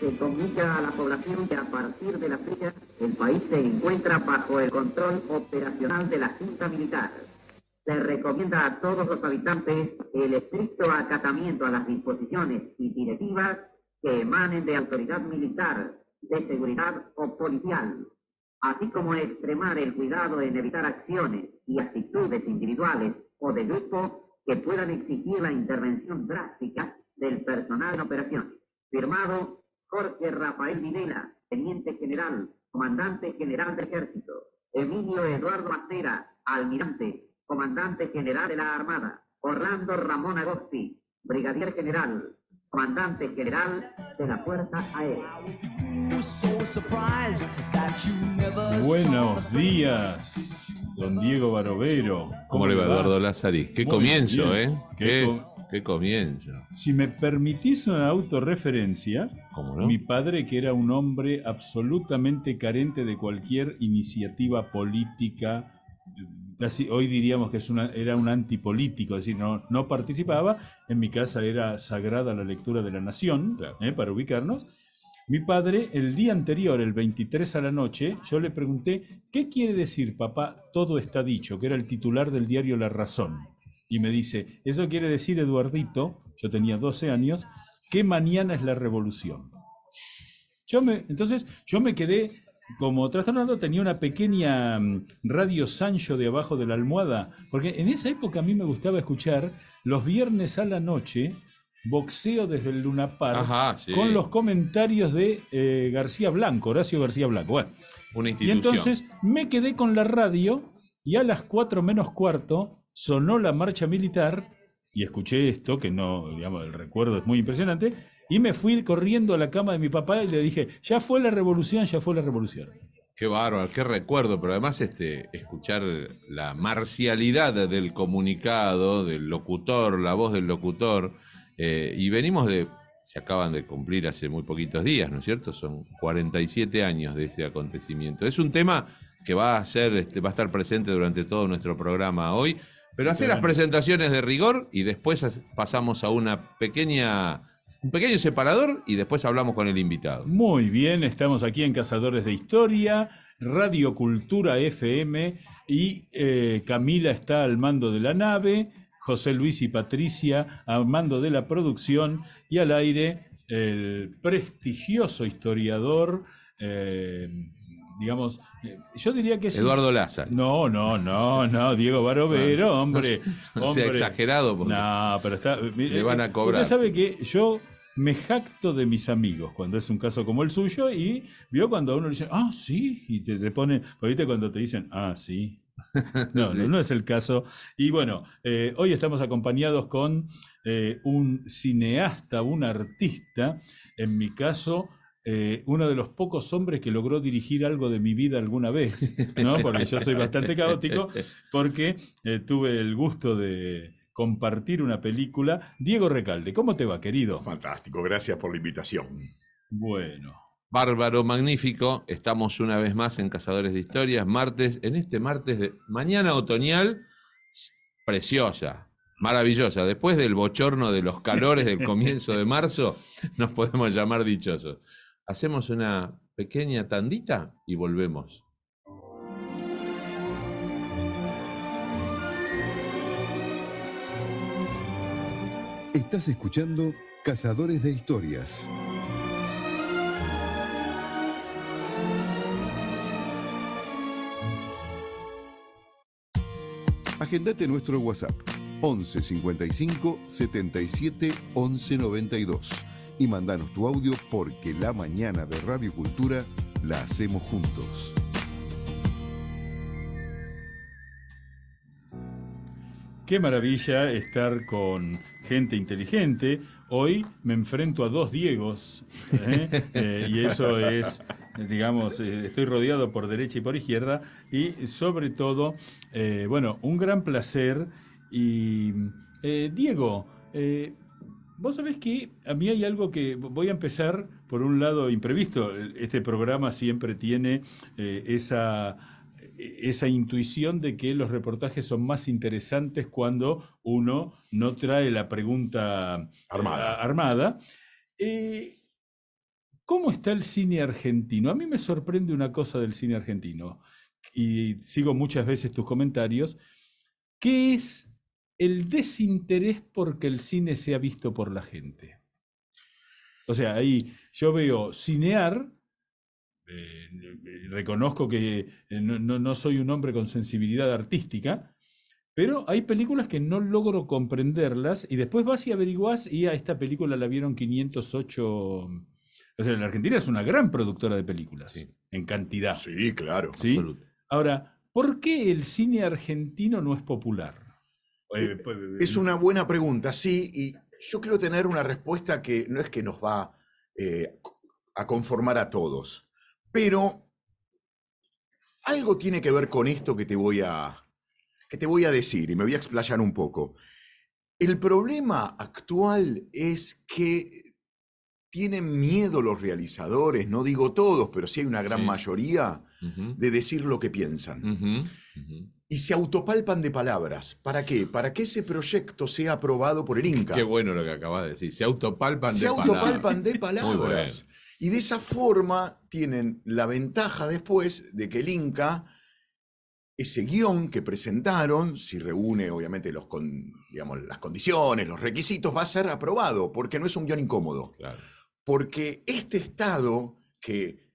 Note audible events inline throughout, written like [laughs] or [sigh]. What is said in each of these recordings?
se comunica a la población que a partir de la fecha el país se encuentra bajo el control operacional de la Junta Militar. Se recomienda a todos los habitantes el estricto acatamiento a las disposiciones y directivas que emanen de autoridad militar, de seguridad o policial, así como extremar el cuidado en evitar acciones y actitudes individuales o de grupo que puedan exigir la intervención drástica del personal en operaciones. Firmado Jorge Rafael Videla, teniente general, comandante general del ejército. Emilio Eduardo Macera, almirante, comandante general de la Armada. Orlando Ramón Agosti, brigadier general, comandante general de la Fuerza Aérea. Buenos días, don Diego Barovero. ¿Cómo, le va, Eduardo Lázaris? Qué comienzo, ¿eh? Qué comienzo. Si me permitís una autorreferencia, mi padre, que era un hombre absolutamente carente de cualquier iniciativa política, casi eh, hoy diríamos que es una, era un antipolítico, es decir, no, no participaba, en mi casa era sagrada la lectura de la Nación, eh, para ubicarnos. Mi padre, el día anterior, el 23 a la noche, yo le pregunté, ¿qué quiere decir, papá, todo está dicho? Que era el titular del diario La Razón y me dice, eso quiere decir, Eduardito, yo tenía 12 años, que mañana es la revolución. Yo me, entonces yo me quedé como trastornado, tenía una pequeña mm, radio Sancho de abajo de la almohada, porque en esa época a mí me gustaba escuchar los viernes a la noche boxeo desde el Luna con los comentarios de eh, García Blanco, Horacio García Blanco. una institución. Y entonces me quedé con la radio y a las 4 menos cuarto sonó la marcha militar y escuché esto, que no, digamos, el recuerdo es muy impresionante, y me fui corriendo a la cama de mi papá y le dije, ya fue la revolución, ya fue la revolución. Qué bárbaro, qué recuerdo, pero además este, escuchar la marcialidad del comunicado, del locutor, la voz del locutor, eh, y venimos de, se acaban de cumplir hace muy poquitos días, ¿no es cierto? Son 47 años de este acontecimiento. Es un tema que va a ser, este, va a estar presente durante todo nuestro programa hoy pero hacer las presentaciones de rigor y después pasamos a una pequeña, un pequeño separador y después hablamos con el invitado. Muy bien, estamos aquí en Cazadores de Historia, Radio Cultura FM y eh, Camila está al mando de la nave, José Luis y Patricia al mando de la producción y al aire el prestigioso historiador, eh, digamos, eh, yo diría que sí. Eduardo Laza. No, no, no, no, Diego Barovero, hombre. No, [laughs] sea exagerado. Porque no, pero está. le van a eh, cobrar. Usted sabe que yo me jacto de mis amigos cuando es un caso como el suyo y vio cuando a uno le dice, ah, sí, y te, te ponen, ¿viste cuando te dicen, ah, [laughs] sí? No, no, es el caso. Y bueno, eh, hoy estamos acompañados con un cineasta, un artista, en mi caso, eh, uno de los pocos hombres que logró dirigir algo de mi vida alguna vez, ¿no? Porque yo soy bastante caótico, porque eh, tuve el gusto de compartir una película. Diego Recalde, ¿cómo te va, querido? Fantástico, gracias por la invitación. Bueno. Bárbaro, magnífico. Estamos una vez más en Cazadores de Historias, martes, en este martes de mañana otoñal, preciosa, maravillosa. Después del bochorno de los calores del comienzo de marzo, nos podemos llamar dichosos. Hacemos una pequeña tandita y volvemos. Estás escuchando Cazadores de Historias. Agendate nuestro WhatsApp 1155 55 77 11 92 y mandanos tu audio porque la mañana de Radio Cultura la hacemos juntos. Qué maravilla estar con gente inteligente. Hoy me enfrento a dos Diegos ¿eh? [laughs] Eh, y eso es, digamos, eh, estoy rodeado por derecha y por izquierda y sobre todo, bueno, un gran placer y Diego, Vos sabés que a mí hay algo que voy a empezar por un lado imprevisto. Este programa siempre tiene eh, esa esa intuición de que los reportajes son más interesantes cuando uno no trae la pregunta eh, armada. Eh, ¿Cómo está el cine argentino? A mí me sorprende una cosa del cine argentino, y sigo muchas veces tus comentarios, ¿Qué es el desinterés porque el cine sea visto por la gente. O sea, ahí yo veo cinear, eh, reconozco que eh, no, soy un hombre con sensibilidad artística, pero hay películas que no logro comprenderlas y después vas y averiguás y a ah, esta película la vieron 508... O sea, la Argentina es una gran productora de películas en cantidad. Sí, claro. Ahora, ¿por qué el cine argentino no es popular? Eh, eh, es una buena pregunta, sí, y yo quiero tener una respuesta que no es que nos va eh, a conformar a todos, pero algo tiene que ver con esto que te voy a, que te voy a decir y me voy a explayar un poco. El problema actual es que tienen miedo los realizadores, no digo todos, pero sí hay una gran mayoría, de decir lo que piensan y se autopalpan de palabras. ¿Para qué? Para que ese proyecto sea aprobado por el Inca. Qué bueno lo que acabas de decir. Se autopalpan de palabras. de [laughs] palabras. Y de esa forma tienen la ventaja después de que el Inca, ese guión que presentaron, si reúne obviamente las condiciones, los requisitos, va a ser aprobado, porque no es un guión incómodo. Porque este Estado que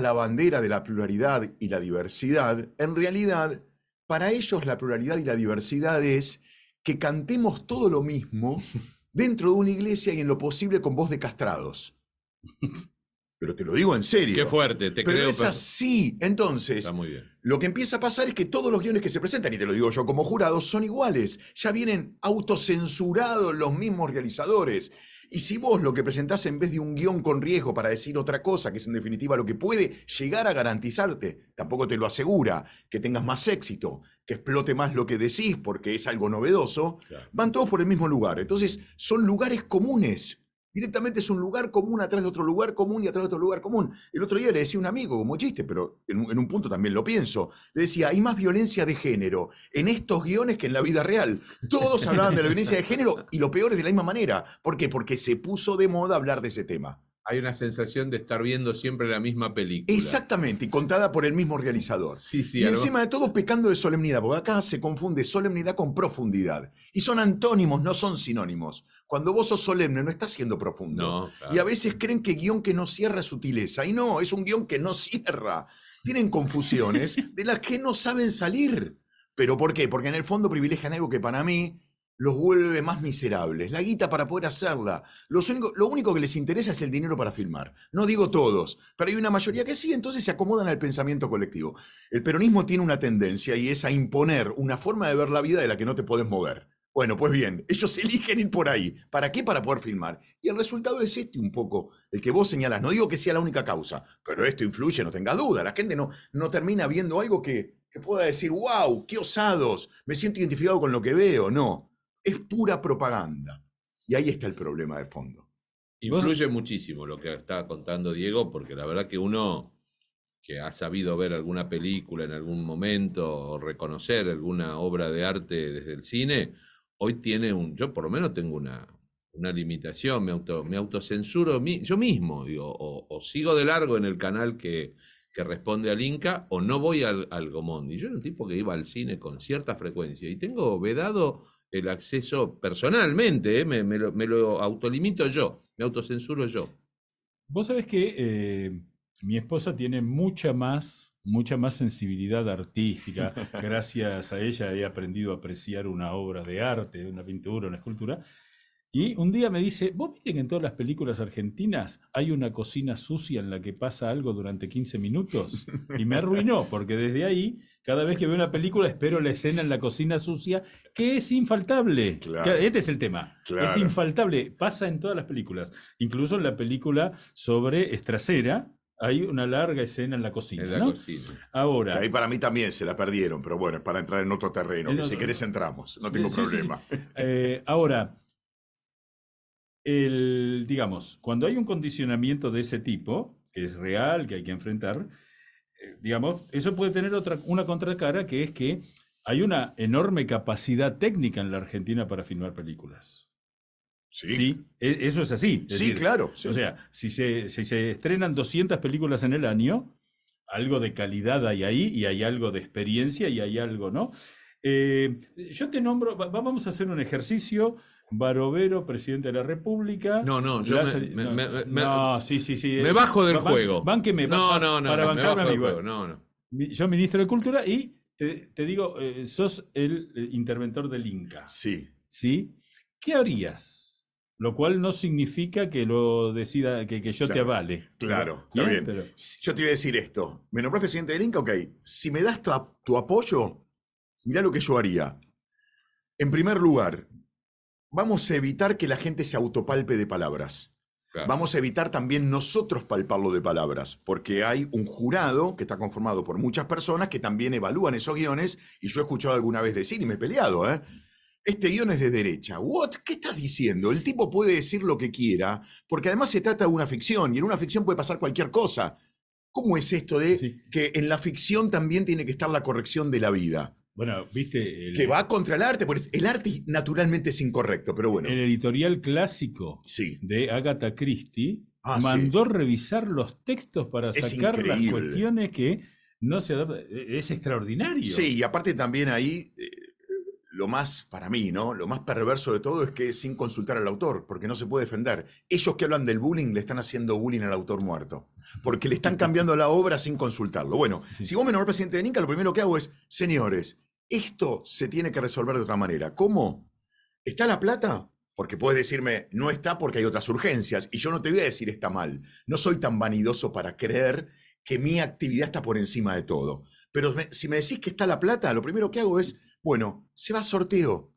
la bandera de la pluralidad y la diversidad, en realidad, para ellos la pluralidad y la diversidad es que cantemos todo lo mismo dentro de una iglesia y en lo posible con voz de castrados. Pero te lo digo en serio. Qué fuerte, te pero Es así. Entonces, muy bien. lo que empieza a pasar es que todos los guiones que se presentan, y te lo digo yo como jurado, son iguales. Ya vienen autocensurados los mismos realizadores. Y si vos lo que presentás en vez de un guión con riesgo para decir otra cosa, que es en definitiva lo que puede llegar a garantizarte, tampoco te lo asegura, que tengas más éxito, que explote más lo que decís porque es algo novedoso, van todos por el mismo lugar. Entonces, son lugares comunes. Directamente es un lugar común atrás de otro lugar común y atrás de otro lugar común. El otro día le decía a un amigo, como chiste, pero en, un punto también lo pienso, le decía, hay más violencia de género en estos guiones que en la vida real. Todos hablaban de la violencia de género y lo peor es de la misma manera. ¿Por qué? Porque se puso de moda hablar de ese tema hay una sensación de estar viendo siempre la misma película. Exactamente, y contada por el mismo realizador. Sí, sí, y encima de todo pecando de solemnidad, porque acá se confunde solemnidad con profundidad. Y son antónimos, no son sinónimos. Cuando vos sos solemne no estás siendo profundo. Y a veces creen que guión que no cierra es sutileza. Y no, es un guión que no cierra. Tienen confusiones [laughs] de las que no saben salir. ¿Pero por qué? Porque en el fondo privilegian algo que para mí los vuelve más miserables. La guita para poder hacerla. Los único, lo único que les interesa es el dinero para filmar. No digo todos, pero hay una mayoría que sí, entonces se acomodan al pensamiento colectivo. El peronismo tiene una tendencia y es a imponer una forma de ver la vida de la que no te podés mover. Bueno, pues bien, ellos eligen ir por ahí. ¿Para qué? Para poder filmar. Y el resultado es este un poco, el que vos señalás. No digo que sea la única causa, pero esto influye, no tengas duda. La gente no, no termina viendo algo que, que pueda decir, wow, qué osados, me siento identificado con lo que veo. No, es pura propaganda. Y ahí está el problema de fondo. Influye muchísimo lo que está contando Diego, porque la verdad que uno que ha sabido ver alguna película en algún momento o reconocer alguna obra de arte desde el cine, hoy tiene un, yo por lo menos tengo una, una limitación, me, auto, me autocensuro yo mismo, digo, o, sigo de largo en el canal que, que responde al Inca o no voy al, al Gomondi. Yo era un tipo que iba al cine con cierta frecuencia y tengo vedado el acceso personalmente, ¿eh? me, lo, autolimito yo, me autocensuro yo. Vos sabés que eh, mi esposa tiene mucha más, mucha más sensibilidad artística. [laughs] Gracias a ella he aprendido a apreciar una obra de arte, una pintura, una escultura. Y un día me dice, ¿vos viste que en todas las películas argentinas hay una cocina sucia en la que pasa algo durante 15 minutos? Y me arruinó, porque desde ahí, cada vez que veo una película, espero la escena en la cocina sucia, que es infaltable. Este es el tema. Es infaltable, pasa en todas las películas. Incluso en la película sobre Estracera, hay una larga escena en la cocina. Ahora. ahí para mí también se la perdieron, pero bueno, es para entrar en otro terreno, que si querés entramos, no tengo problema. Eh, ahora el, digamos, cuando hay un condicionamiento de ese tipo, que es real, que hay que enfrentar, eh, digamos, eso puede tener otra, una contracara que es que hay una enorme capacidad técnica en la Argentina para filmar películas. Sí. sí e, eso es así. sí, claro. O sea, si se, si se estrenan 200 películas en el año, algo de calidad hay ahí y hay algo de experiencia y hay algo, ¿no? Eh, yo te nombro, vamos a hacer un ejercicio Barovero, presidente de la República. No, no, yo me, sí, sí, sí. Me eh, bajo del juego. Bánqueme, no, no, para bancarme a mi Juego, no, no. Yo ministro de Cultura y te, digo, eh, sos el eh, interventor del Inca. Sí. ¿Sí? ¿Qué harías? Lo cual no significa que lo decida, que, yo te avale. Claro, está bien. yo te iba a decir esto. ¿Me nombrás presidente del Inca? Ok. Si me das tu, tu apoyo, mirá lo que yo haría. En primer lugar, vamos a evitar que la gente se autopalpe de palabras. Vamos a evitar también nosotros palparlo de palabras, porque hay un jurado que está conformado por muchas personas que también evalúan esos guiones, y yo he escuchado alguna vez decir, y me he peleado, ¿eh? este guión es de derecha. ¿What? ¿Qué estás diciendo? El tipo puede decir lo que quiera, porque además se trata de una ficción, y en una ficción puede pasar cualquier cosa. ¿Cómo es esto de que en la ficción también tiene que estar la corrección de la vida? Bueno, viste. que va contra el arte, porque el arte naturalmente es incorrecto, pero bueno. El editorial clásico de Agatha Christie ah, mandó revisar los textos para sacar las cuestiones que no se eh, Es extraordinario. Sí, y aparte también ahí. Eh, lo más, para mí, ¿no? Lo más perverso de todo es que sin consultar al autor, porque no se puede defender. Ellos que hablan del bullying le están haciendo bullying al autor muerto, porque le están cambiando la obra sin consultarlo. Bueno, si vos me presidente de Inca, lo primero que hago es, señores, esto se tiene que resolver de otra manera. ¿Cómo? ¿Está la plata? Porque puedes decirme, no está porque hay otras urgencias, y yo no te voy a decir está mal. No soy tan vanidoso para creer que mi actividad está por encima de todo. Pero si me decís que está la plata, lo primero que hago es, bueno, se va a sorteo.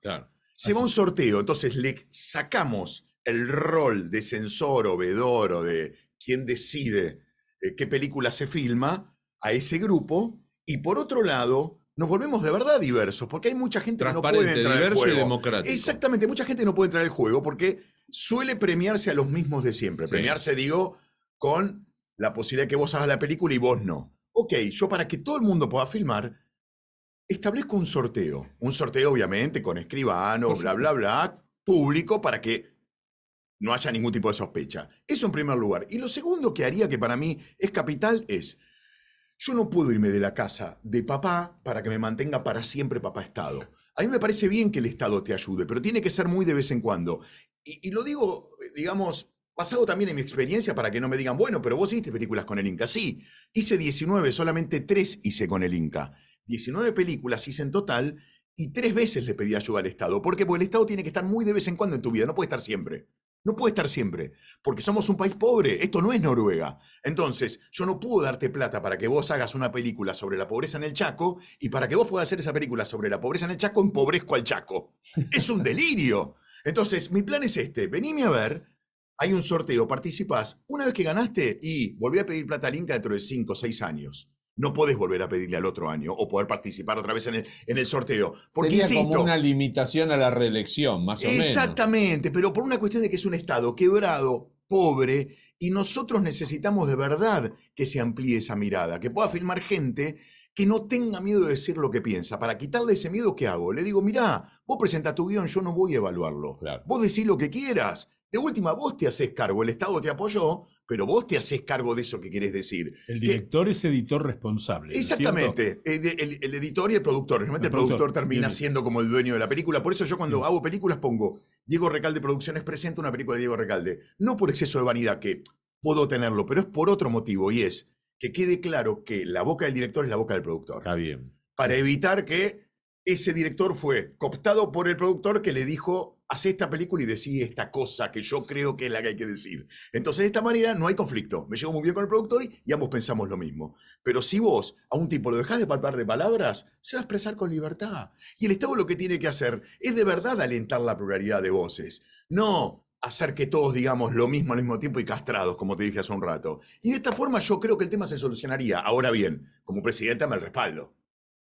Se va a un sorteo. Entonces le sacamos el rol de censor o vedor o de quien decide eh, qué película se filma a ese grupo. Y por otro lado, nos volvemos de verdad diversos, porque hay mucha gente que no puede entrar el juego. Exactamente, mucha gente no puede entrar el juego porque suele premiarse a los mismos de siempre. Premiarse, digo, con la posibilidad que vos hagas la película y vos no. Ok, yo para que todo el mundo pueda filmar, establezco un sorteo. Un sorteo, obviamente, con escribano, bla, bla, bla, público, para que no haya ningún tipo de sospecha. Eso en primer lugar. Y lo segundo que haría, que para mí es capital, es yo no puedo irme de la casa de papá para que me mantenga para siempre papá Estado. A mí me parece bien que el Estado te ayude, pero tiene que ser muy de vez en cuando. Y, lo digo, eh, digamos, basado también en mi experiencia para que no me digan, bueno, pero vos hiciste películas con el Inca. Sí, hice 19, solamente 3 hice con el Inca. 19 películas hice en total y tres veces le pedí ayuda al Estado. ¿Por qué? Porque el Estado tiene que estar muy de vez en cuando en tu vida, no puede estar siempre. No puede estar siempre, porque somos un país pobre, esto no es Noruega. Entonces, yo no puedo darte plata para que vos hagas una película sobre la pobreza en el Chaco y para que vos puedas hacer esa película sobre la pobreza en el Chaco, empobrezco al Chaco. Es un delirio. Entonces, mi plan es este, venime a ver, hay un sorteo, participás, una vez que ganaste y volví a pedir plata al Inca dentro de 5 o 6 años no podés volver a pedirle al otro año o poder participar otra vez en el, en el sorteo. Porque Sería como una limitación a la reelección, más o menos. Exactamente, pero por una cuestión de que es un Estado quebrado, pobre, y nosotros necesitamos de verdad que se amplíe esa mirada, que pueda filmar gente que no tenga miedo de decir lo que piensa. Para quitarle ese miedo, ¿qué hago? Le digo, mirá, vos presentás tu guión, yo no voy a evaluarlo. Vos decís lo que quieras. De última, vos te haces cargo, el Estado te apoyó, pero vos te haces cargo de eso que querés decir. El director es editor responsable. Exactamente, el, editor y el productor. Realmente el, productor, termina siendo como el dueño de la película. Por eso yo cuando hago películas pongo Diego Recalde Producciones presenta una película de Diego Recalde. No por exceso de vanidad, que puedo tenerlo, pero es por otro motivo y es que quede claro que la boca del director es la boca del productor. Está bien. Para evitar que ese director fue cooptado por el productor que le dijo hace esta película y decí esta cosa que yo creo que es la que hay que decir. Entonces, de esta manera no hay conflicto. Me llevo muy bien con el productor y, ambos pensamos lo mismo. Pero si vos a un tipo lo dejás de palpar de palabras, se va a expresar con libertad. Y el Estado lo que tiene que hacer es de verdad alentar la pluralidad de voces. No hacer que todos digamos lo mismo al mismo tiempo y castrados, como te dije hace un rato. Y de esta forma yo creo que el tema se solucionaría. Ahora bien, como presidenta me el respaldo.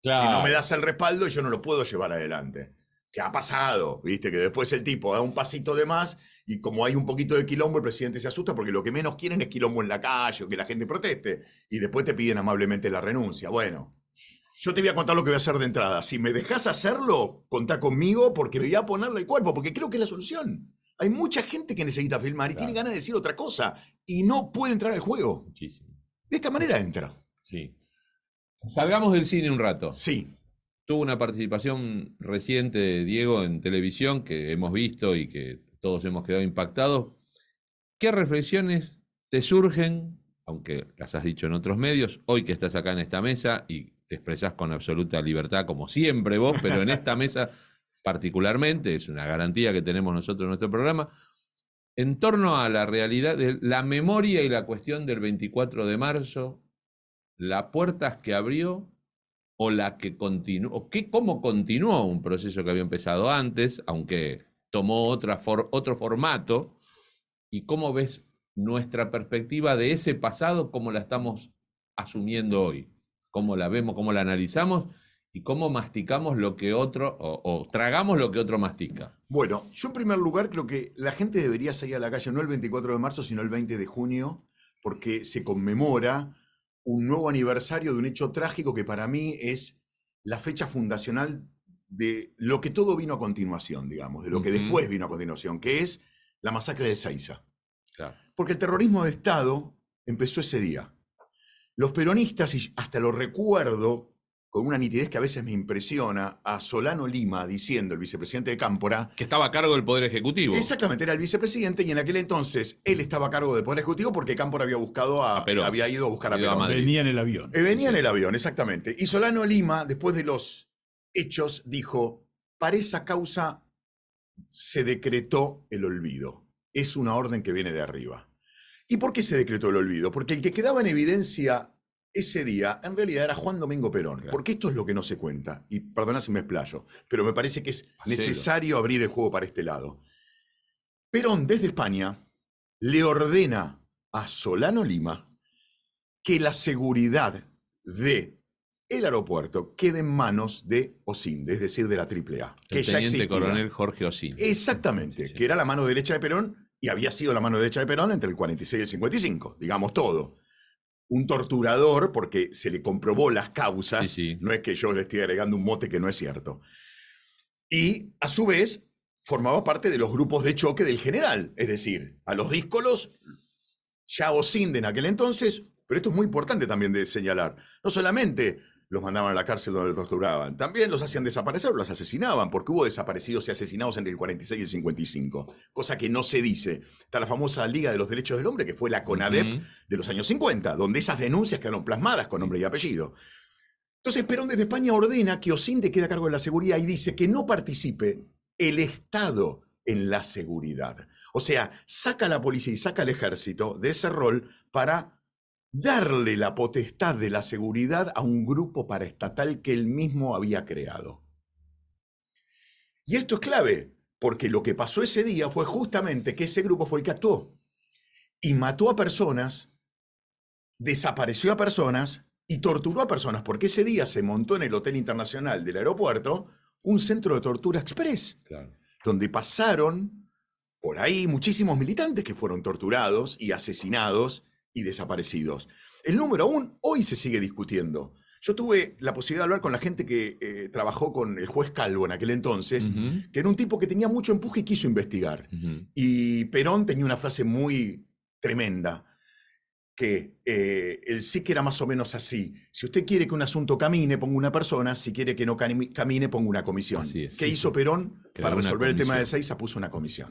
Si no me das el respaldo, yo no lo puedo llevar adelante que ha pasado, ¿viste? Que después el tipo da un pasito de más y como hay un poquito de quilombo, el presidente se asusta porque lo que menos quieren es quilombo en la calle o que la gente proteste y después te piden amablemente la renuncia. Bueno, yo te voy a contar lo que voy a hacer de entrada. Si me dejas hacerlo, contá conmigo porque me voy a ponerle el cuerpo, porque creo que es la solución. Hay mucha gente que necesita filmar y tiene ganas de decir otra cosa y no puede entrar al juego. De esta manera entra. Sí. Salgamos del cine un rato. Sí tuvo una participación reciente, Diego, en televisión que hemos visto y que todos hemos quedado impactados. ¿Qué reflexiones te surgen, aunque las has dicho en otros medios, hoy que estás acá en esta mesa y te expresás con absoluta libertad, como siempre vos, pero en esta mesa particularmente, es una garantía que tenemos nosotros en nuestro programa, en torno a la realidad de la memoria y la cuestión del 24 de marzo, las puertas que abrió o la que continuó, que cómo continuó un proceso que había empezado antes, aunque tomó otra otro formato, y cómo ves nuestra perspectiva de ese pasado, cómo la estamos asumiendo hoy, cómo la vemos, cómo la analizamos y cómo masticamos lo que otro, o, o tragamos lo que otro mastica. Bueno, yo en primer lugar creo que la gente debería salir a la calle no el 24 de marzo, sino el 20 de junio, porque se conmemora un nuevo aniversario de un hecho trágico que para mí es la fecha fundacional de lo que todo vino a continuación, digamos, de lo que después vino a continuación, que es la masacre de Saiza. Porque el terrorismo de Estado empezó ese día. Los peronistas, y hasta lo recuerdo con una nitidez que a veces me impresiona, a Solano Lima diciendo, el vicepresidente de Cámpora. Que estaba a cargo del Poder Ejecutivo. Exactamente, era el vicepresidente y en aquel entonces él estaba a cargo del Poder Ejecutivo porque Cámpora había buscado ah, había ido a buscar a Perón. Venía en el avión. Eh, venía en el avión, exactamente. Y Solano Lima, después de los hechos, dijo, para esa causa se decretó el olvido. Es una orden que viene de arriba. ¿Y por qué se decretó el olvido? Porque el que quedaba en evidencia ese día en realidad era Juan Domingo Perón, porque esto es lo que no se cuenta, y perdona si me explayo, pero me parece que es necesario abrir el juego para este lado. Perón desde España le ordena a Solano Lima que la seguridad de el aeropuerto quede en manos de Osinde, es decir, de la AAA, que el teniente coronel Jorge Osinde. Exactamente, que era la mano derecha de Perón y había sido la mano derecha de Perón entre el 46 y el 55, digamos todo un torturador porque se le comprobó las causas. No es que yo le esté agregando un mote que no es cierto. Y a su vez formaba parte de los grupos de choque del general, es decir, a los díscolos, ya de en aquel entonces, pero esto es muy importante también de señalar, no solamente los mandaban a la cárcel donde los torturaban. También los hacían desaparecer o los asesinaban, porque hubo desaparecidos y asesinados entre el 46 y el 55, cosa que no se dice. Está la famosa Liga de los Derechos del Hombre, que fue la CONADEP de los años 50, donde esas denuncias quedaron plasmadas con nombre y apellido. Entonces Perón desde España ordena que Osinde quede a cargo de la seguridad y dice que no participe el Estado en la seguridad. O sea, saca a la policía y saca al ejército de ese rol para darle la potestad de la seguridad a un grupo paraestatal que él mismo había creado. Y esto es clave, porque lo que pasó ese día fue justamente que ese grupo fue el que actuó y mató a personas, desapareció a personas y torturó a personas, porque ese día se montó en el Hotel Internacional del aeropuerto un centro de tortura express, donde pasaron por ahí muchísimos militantes que fueron torturados y asesinados y desaparecidos. El número aún hoy se sigue discutiendo. Yo tuve la posibilidad de hablar con la gente que eh, trabajó con el juez Calvo en aquel entonces, que era un tipo que tenía mucho empuje y quiso investigar. Y Perón tenía una frase muy tremenda, que el eh, sí que era más o menos así. Si usted quiere que un asunto camine, ponga una persona. Si quiere que no camine, ponga una comisión. ¿Qué hizo Perón? Para resolver el tema de Seiza, puso una comisión.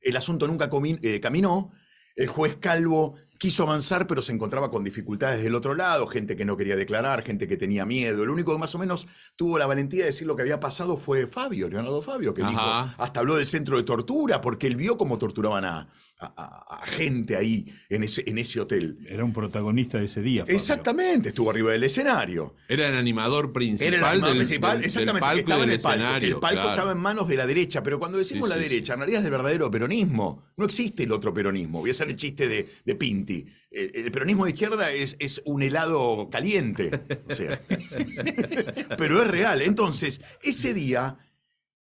El asunto nunca eh, caminó el juez Calvo quiso avanzar, pero se encontraba con dificultades del otro lado, gente que no quería declarar, gente que tenía miedo. El único que más o menos tuvo la valentía de decir lo que había pasado fue Fabio, Leonardo Fabio, que dijo, hasta habló del centro de tortura, porque él vio cómo torturaban a, a, gente ahí en ese, en ese hotel. Era un protagonista de ese día. Exactamente, estuvo arriba del escenario. Era el animador principal. Era el principal, exactamente, estaba en el palco. Escenario, el palco estaba en manos de la derecha, pero cuando decimos la derecha, en realidad es el verdadero peronismo. No existe el otro peronismo. Voy a hacer el chiste de, Pinti. El, peronismo de izquierda es, es un helado caliente. [laughs] pero es real. Entonces, ese día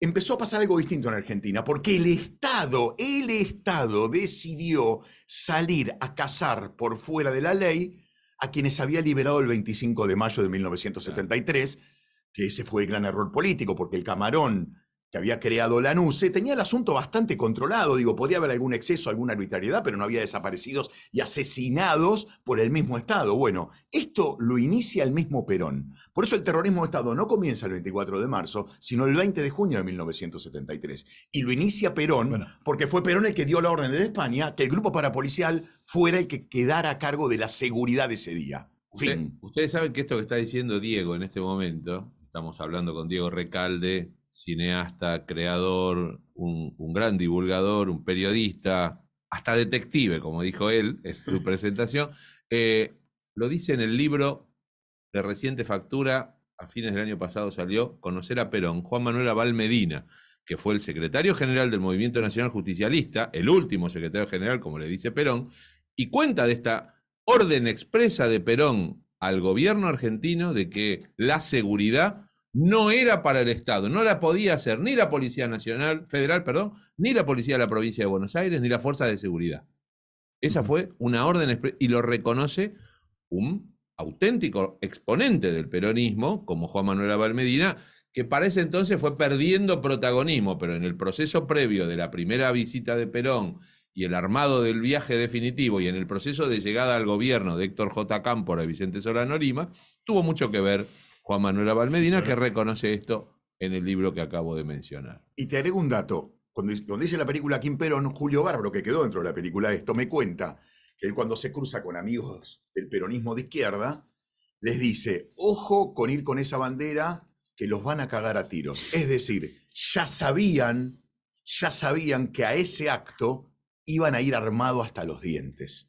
empezó a pasar algo distinto en Argentina, porque el Estado, el Estado decidió salir a cazar por fuera de la ley a quienes había liberado el 25 de mayo de 1973, que ese fue el gran error político, porque el camarón que había creado nuce, tenía el asunto bastante controlado. Digo, podría haber algún exceso, alguna arbitrariedad, pero no había desaparecidos y asesinados por el mismo Estado. Bueno, esto lo inicia el mismo Perón. Por eso el terrorismo de Estado no comienza el 24 de marzo, sino el 20 de junio de 1973. Y lo inicia Perón, porque fue Perón el que dio la orden de España que el grupo parapolicial fuera el que quedara a cargo de la seguridad de ese día. Ustedes saben que esto que está diciendo Diego en este momento, estamos hablando con Diego Recalde, cineasta, creador, un, gran divulgador, un periodista, hasta detective, como dijo él en su [laughs] presentación, eh, lo dice en el libro de reciente factura, a fines del año pasado salió, Conocer a Perón, Juan Manuel Abal Medina, que fue el secretario general del Movimiento Nacional Justicialista, el último secretario general, como le dice Perón, y cuenta de esta orden expresa de Perón al gobierno argentino de que la seguridad no era para el Estado, no la podía hacer ni la Policía Nacional, Federal, perdón, ni la Policía de la Provincia de Buenos Aires, ni la Fuerza de Seguridad. Esa fue una orden y lo reconoce un auténtico exponente del peronismo, como Juan Manuel Abal que para ese entonces fue perdiendo protagonismo, pero en el proceso previo de la primera visita de Perón y el armado del viaje definitivo y en el proceso de llegada al gobierno de Héctor J. Cámpora y Vicente Solano Lima, tuvo mucho que ver Juan Manuel Valmedina que reconoce esto en el libro que acabo de mencionar. Y te agrego un dato. Cuando, dice la película Kim Perón, Julio Bárbaro, que quedó dentro de la película esto, me cuenta que él cuando se cruza con amigos del peronismo de izquierda, les dice, ojo con ir con esa bandera que los van a cagar a tiros. Es decir, ya sabían, ya sabían que a ese acto iban a ir armado hasta los dientes.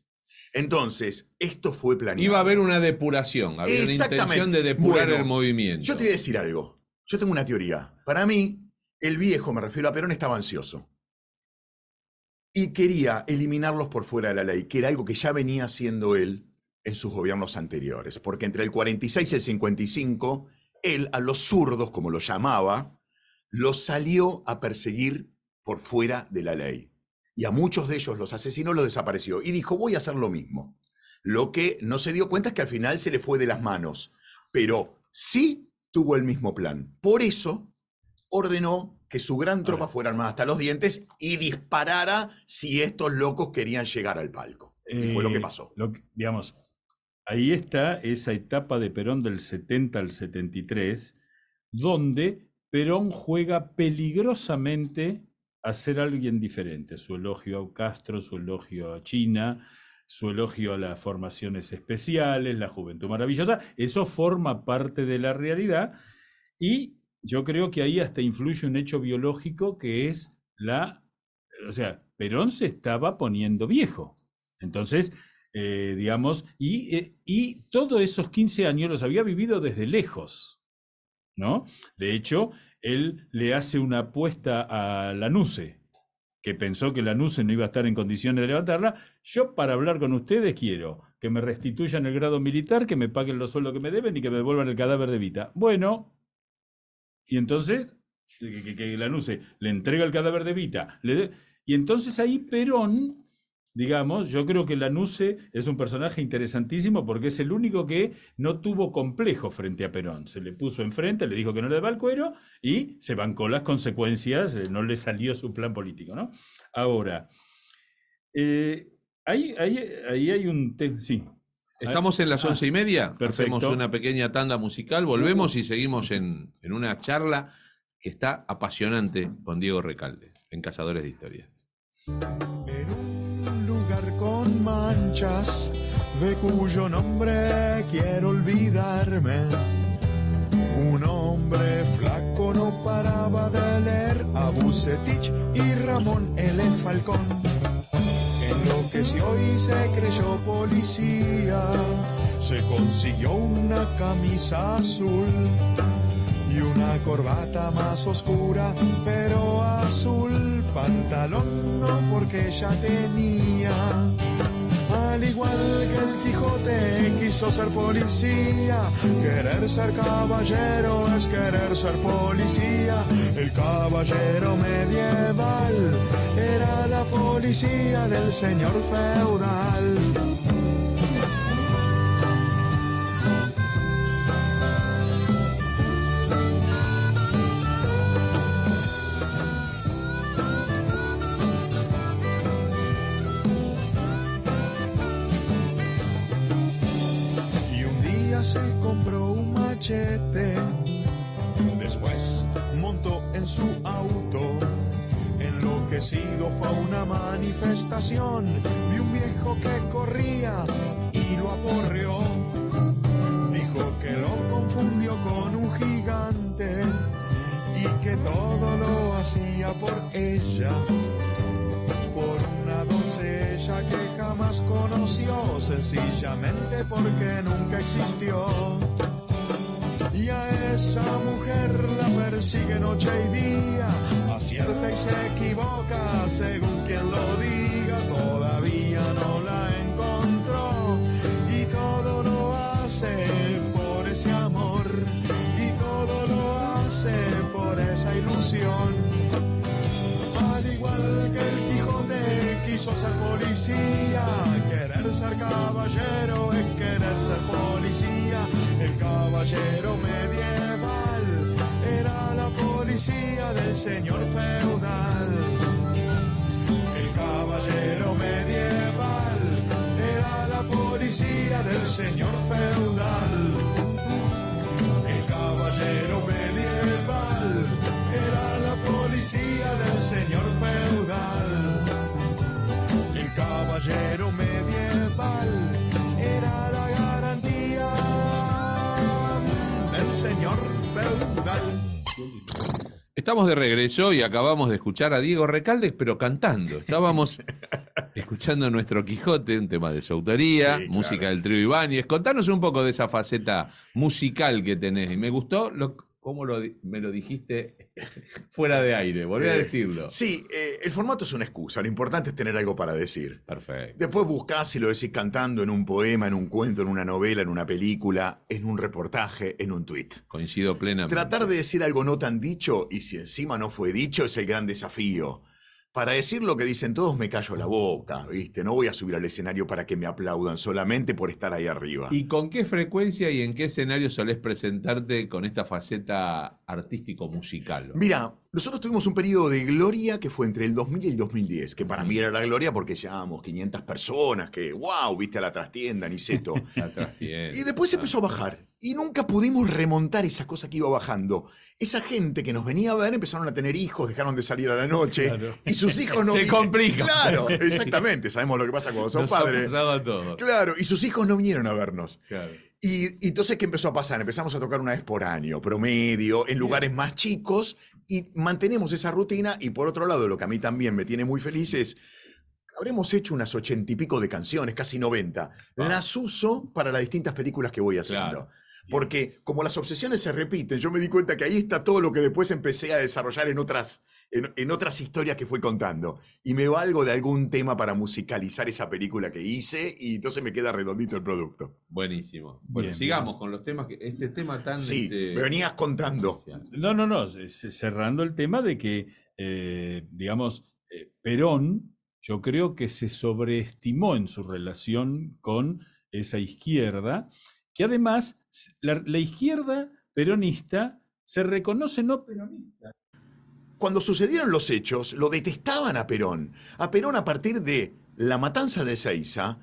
Entonces, esto fue planeado. Iba a haber una depuración, había una intención de depurar el movimiento. Yo te voy a decir algo. Yo tengo una teoría. Para mí, el viejo, me refiero a Perón, estaba ansioso. Y quería eliminarlos por fuera de la ley, que era algo que ya venía haciendo él en sus gobiernos anteriores. Porque entre el 46 y el 55, él a los zurdos, como lo llamaba, los salió a perseguir por fuera de la ley y a muchos de ellos los asesinó, los desapareció. Y dijo, voy a hacer lo mismo. Lo que no se dio cuenta es que al final se le fue de las manos, pero sí tuvo el mismo plan. Por eso ordenó que su gran tropa fuera armada hasta los dientes y disparara si estos locos querían llegar al palco. y fue lo que eh, pasó. digamos, ahí está esa etapa de Perón del 70 al 73, donde Perón juega peligrosamente a ser alguien diferente. Su elogio a Castro, su elogio a China, su elogio a las formaciones especiales, la juventud maravillosa, eso forma parte de la realidad y yo creo que ahí hasta influye un hecho biológico que es la, o sea, Perón se estaba poniendo viejo. Entonces, eh, digamos, y, eh, y todos esos 15 años los había vivido desde lejos, ¿no? De hecho, él le hace una apuesta a Lanuse, que pensó que Lanuse no iba a estar en condiciones de levantarla. Yo, para hablar con ustedes, quiero que me restituyan el grado militar, que me paguen los sueldos que me deben y que me devuelvan el cadáver de Vita. Bueno, y entonces, que, le entrega el cadáver de Vita. y entonces ahí Perón digamos, yo creo que Lanuse es un personaje interesantísimo porque es el único que no tuvo complejo frente a Perón. Se le puso enfrente, le dijo que no le daba el cuero y se bancó las consecuencias, eh, no le salió su plan político, ¿no? Ahora, eh, ahí, ahí, hay un sí. Estamos en las ah, once y media, hacemos una pequeña tanda musical, volvemos uh. y seguimos en, en una charla que está apasionante con Diego Recalde, en Cazadores de Historias manchas de cuyo nombre quiero olvidarme. Un hombre flaco no paraba de leer a Bucetich y Ramón L. Falcón. Enloqueció y se creyó policía, se consiguió una camisa azul y una corbata más oscura, pero azul, pantalón no porque ella tenía. Al igual que el Quijote quiso ser policía, querer ser caballero es querer ser policía. El caballero medieval era la policía del señor feudal. se compró un machete. Después montó en su auto. Enloquecido fue a una manifestación. Vi un viejo que corría y lo aporreó. Dijo que lo confundió con un gigante y que todo lo hacía por ella más conoció, sencillamente porque nunca existió. Y a esa mujer la persigue noche y día, acierta y se equivoca, según quien lo diga, todavía no la quiso ser policía. Querer ser caballero es querer ser policía. El caballero medieval era la policía del señor feudal. El caballero medieval era la policía del señor feudal. Estamos de regreso y acabamos de escuchar a Diego Recalde, pero cantando. Estábamos [laughs] escuchando nuestro Quijote, un tema de su autoría, música del trío Ibáñez. Contanos un poco de esa faceta musical que tenés. Y me gustó lo, cómo me lo dijiste [laughs] fuera de aire. Volví a eh, decirlo. Sí, eh, el formato es una excusa. Lo importante es tener algo para decir. Perfecto. Después buscás y lo decís cantando en un poema, en un cuento, en una novela, en una película, en un reportaje, en un tuit. Coincido plenamente. Tratar de decir algo no tan dicho y si encima no fue dicho es el gran desafío para decir lo que dicen todos me callo la boca, ¿viste? No voy a subir al escenario para que me aplaudan solamente por estar ahí arriba. ¿Y con qué frecuencia y en qué escenario solés presentarte con esta faceta artístico-musical? Mira, nosotros tuvimos un periodo de gloria que fue entre el 2000 y el 2010, que para mí era la gloria porque llevábamos 500 personas, que wow, viste a la trastienda, Niceto. [laughs] la trastienda. Y después empezó a bajar. Y nunca pudimos remontar esa cosa que iba bajando. Esa gente que nos venía a ver empezaron a tener hijos, dejaron de salir a la noche y sus hijos no [laughs] Se vinieron. Claro, [laughs] exactamente. Sabemos lo que pasa cuando son nos padres. Claro, y sus hijos no vinieron a vernos. Y, entonces, ¿qué empezó a pasar? Empezamos a tocar una vez por año, promedio, en lugares más chicos y mantenemos esa rutina. Y por otro lado, lo que a mí también me tiene muy feliz es habremos hecho unas ochenta y pico de canciones, casi noventa. Ah. Las uso para las distintas películas que voy haciendo. Porque como las obsesiones se repiten, yo me di cuenta que ahí está todo lo que después empecé a desarrollar en otras, en, otras historias que fui contando. Y me valgo de algún tema para musicalizar esa película que hice y entonces me queda redondito el producto. Buenísimo. Bueno, sigamos con los temas que este tema tan... Sí, este, me venías contando. No, no, no, cerrando el tema de que, eh, digamos, eh, Perón, yo creo que se sobreestimó en su relación con esa izquierda y además la, izquierda peronista se reconoce no peronista. Cuando sucedieron los hechos, lo detestaban a Perón. A Perón a partir de la matanza de Seiza,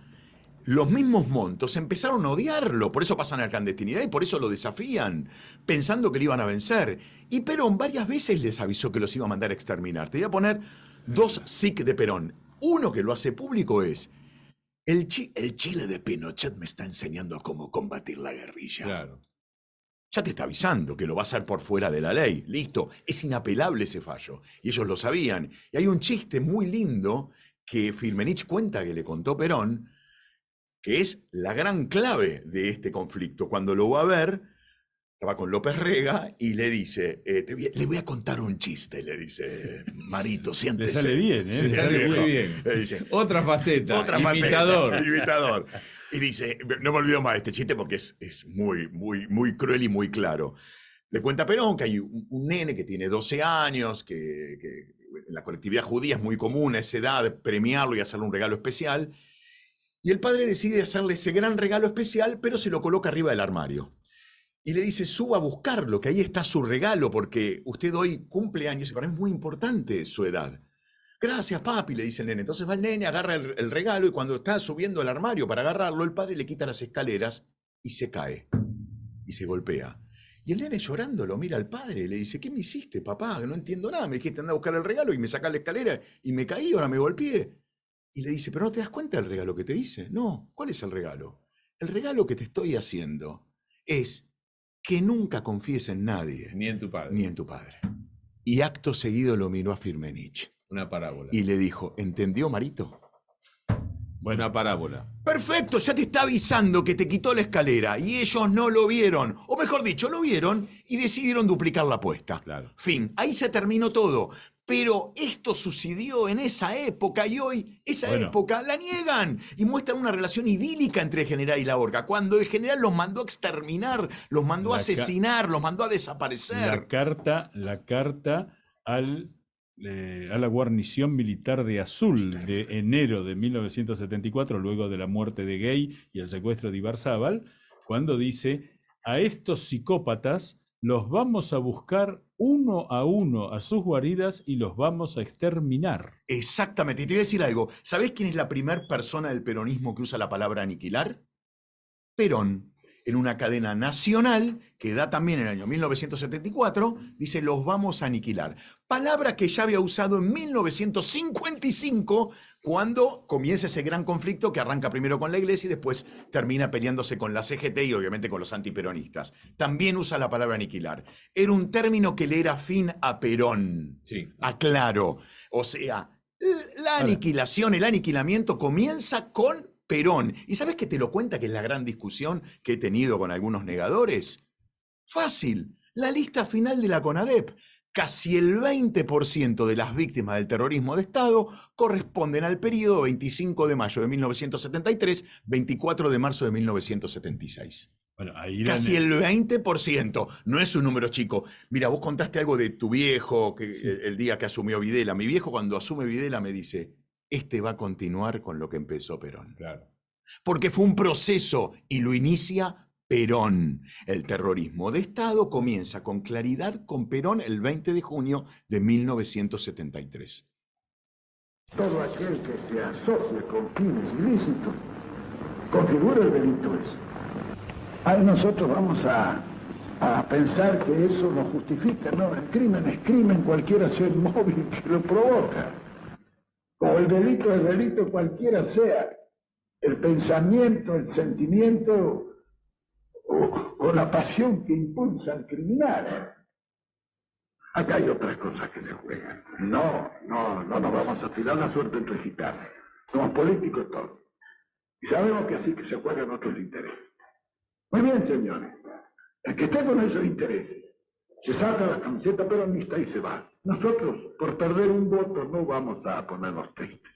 los mismos montos empezaron a odiarlo, por eso pasan a la clandestinidad y por eso lo desafían, pensando que lo iban a vencer. Y Perón varias veces les avisó que los iba a mandar a exterminar. Te voy a poner dos SIC de Perón. Uno que lo hace público es, el, Chile de Pinochet me está enseñando cómo combatir la guerrilla. Claro. Ya te está avisando que lo va a hacer por fuera de la ley. Listo. Es inapelable ese fallo. Y ellos lo sabían. Y hay un chiste muy lindo que Firmenich cuenta que le contó Perón, que es la gran clave de este conflicto. Cuando lo va a ver, estaba con López Rega y le dice, eh, le voy a contar un chiste, le dice, Marito, [laughs] siéntese. Le sale bien, ¿eh? le sale muy bien. dice, otra faceta, otra imitador. Y dice, no me olvido más de este chiste porque es, muy, muy, muy cruel y muy claro. Le cuenta Perón que hay un, nene que tiene 12 años, que, que en la colectividad judía es muy común a esa edad premiarlo y hacerle un regalo especial. Y el padre decide hacerle ese gran regalo especial, pero se lo coloca arriba del armario y le dice, suba a buscarlo, que ahí está su regalo, porque usted hoy cumple años y para mí es muy importante su edad. Gracias, papi, le dice el nene. Entonces va el nene, agarra el, regalo y cuando está subiendo al armario para agarrarlo, el padre le quita las escaleras y se cae y se golpea. Y el nene llorando lo mira al padre y le dice, ¿qué me hiciste, papá? No entiendo nada. Me dijiste anda a buscar el regalo y me saca la escalera y me caí, ahora me golpeé. Y le dice, pero no te das cuenta del regalo que te hice. No, ¿cuál es el regalo? El regalo que te estoy haciendo es que nunca confíes en nadie. Ni en tu padre. Ni en tu padre. Y acto seguido lo miró a Firmenich. Una parábola. Y le dijo, ¿entendió, Marito? Buena parábola. Perfecto, ya te está avisando que te quitó la escalera y ellos no lo vieron. O mejor dicho, lo vieron y decidieron duplicar la apuesta. Claro. Fin, ahí se terminó todo. Pero esto sucedió en esa época y hoy esa época la niegan y muestran una relación idílica entre el general y la orca. Cuando el general los mandó a exterminar, los mandó a asesinar, los mandó a desaparecer. La carta, la carta al, eh, a la guarnición militar de Azul de enero de 1974, luego de la muerte de Gay y el secuestro de Ibarzábal, cuando dice, a estos psicópatas los vamos a buscar uno a uno a sus guaridas y los vamos a exterminar. Exactamente. Y te voy a decir algo. ¿Sabés quién es la primera persona del peronismo que usa la palabra aniquilar? Perón en una cadena nacional que da también en el año 1974, dice, los vamos a aniquilar. Palabra que ya había usado en 1955, cuando comienza ese gran conflicto que arranca primero con la iglesia y después termina peleándose con la CGT y obviamente con los antiperonistas. También usa la palabra aniquilar. Era un término que le era afín a Perón. Sí. Aclaro. O sea, la aniquilación, el aniquilamiento comienza con Perón. ¿Y sabes que te lo cuenta que es la gran discusión que he tenido con algunos negadores? Fácil. La lista final de la CONADEP. Casi el 20% de las víctimas del terrorismo de Estado corresponden al periodo 25 de mayo de 1973, 24 de marzo de 1976. Casi el 20%, no es un número chico. Mira, vos contaste algo de tu viejo que, el, día que asumió Videla. Mi viejo cuando asume Videla me dice, este va a continuar con lo que empezó Perón. Porque fue un proceso y lo inicia Perón. El terrorismo de Estado comienza con claridad con Perón el 20 de junio de 1973. Todo aquel que se asocia con fines ilícitos configura el delito eso. Ahí nosotros vamos a, pensar que eso lo justifica, no, es crimen es crimen cualquiera sea móvil que lo provoca como el delito el delito cualquiera sea, el pensamiento, el sentimiento o, la pasión que impulsa al criminal. Acá hay otras cosas que se juegan. No, no, no nos vamos a tirar la suerte entre gitanos. Somos políticos todos. Y sabemos que así que se juegan otros intereses. Muy bien, señores. El que esté con esos intereses se saca la camiseta peronista y se va. Nosotros, por perder un voto, no vamos a ponernos tristes.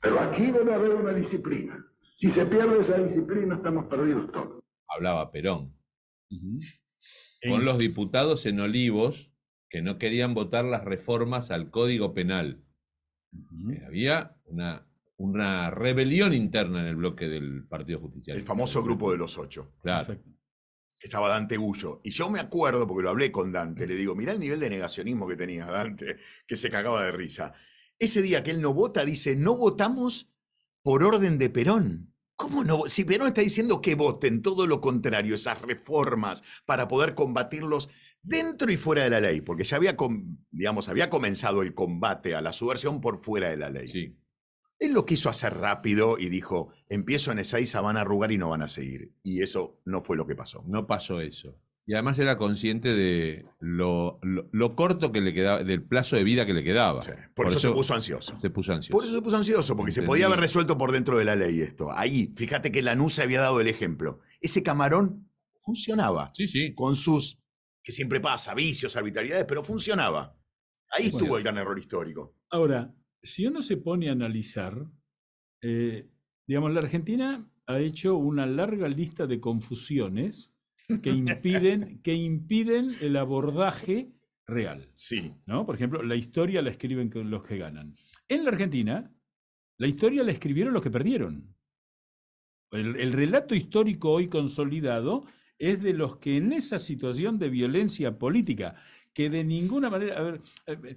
Pero aquí debe haber una disciplina. Si se pierde esa disciplina, estamos perdidos todos. Hablaba Perón. Con los diputados en Olivos que no querían votar las reformas al Código Penal. Eh, había una, rebelión interna en el bloque del Partido Justicial. El famoso grupo de los ocho. Claro. Estaba Dante Gullo. Y yo me acuerdo, porque lo hablé con Dante, le digo, mirá el nivel de negacionismo que tenía Dante, que se cagaba de risa. Ese día que él no vota, dice, no votamos por orden de Perón. ¿Cómo no? Si Perón está diciendo que voten todo lo contrario, esas reformas para poder combatirlos dentro y fuera de la ley, porque ya había, digamos, había comenzado el combate a la subversión por fuera de la ley. Sí. Él lo quiso hacer rápido y dijo, empiezo en Ezeiza, van a arrugar y no van a seguir. Y eso no fue lo que pasó. No pasó eso. Y además era consciente de lo, corto que le quedaba, del plazo de vida que le quedaba. por, eso, se puso ansioso. Se puso ansioso. Por eso se puso ansioso, porque se podía haber resuelto por dentro de la ley esto. Ahí, fíjate que Lanús había dado el ejemplo. Ese camarón funcionaba. Sí, sí. Con sus, que siempre pasa, vicios, arbitrariedades, pero funcionaba. Ahí estuvo el gran error histórico. Ahora, si uno se pone a analizar, eh, digamos, la Argentina ha hecho una larga lista de confusiones que impiden, el abordaje real. Sí. ¿no? Por ejemplo, la historia la escriben los que ganan. En la Argentina, la historia la escribieron los que perdieron. El, relato histórico hoy consolidado es de los que en esa situación de violencia política, que de ninguna manera, eh,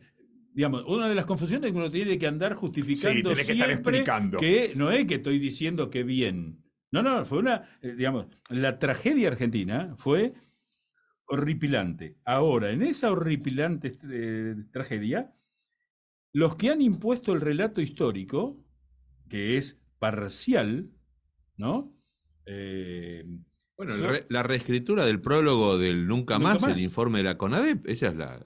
digamos, una de las confusiones es que uno tiene que andar justificando explicando. que no es que estoy diciendo que bien. No, no, fue una, eh, digamos, la tragedia argentina fue horripilante. Ahora, en esa horripilante eh, tragedia, los que han impuesto el relato histórico, que es parcial, ¿no? Eh, bueno, la, reescritura del prólogo del Nunca, más, el informe de la CONADEP, esa es la,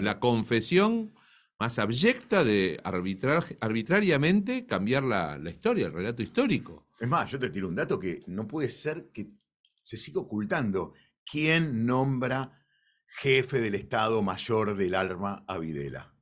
la confesión más abyecta de arbitrariamente cambiar la, historia, el relato histórico. Es más, yo te tiro un dato que no puede ser que se siga ocultando. ¿Quién nombra jefe del Estado Mayor del Arma a Videla?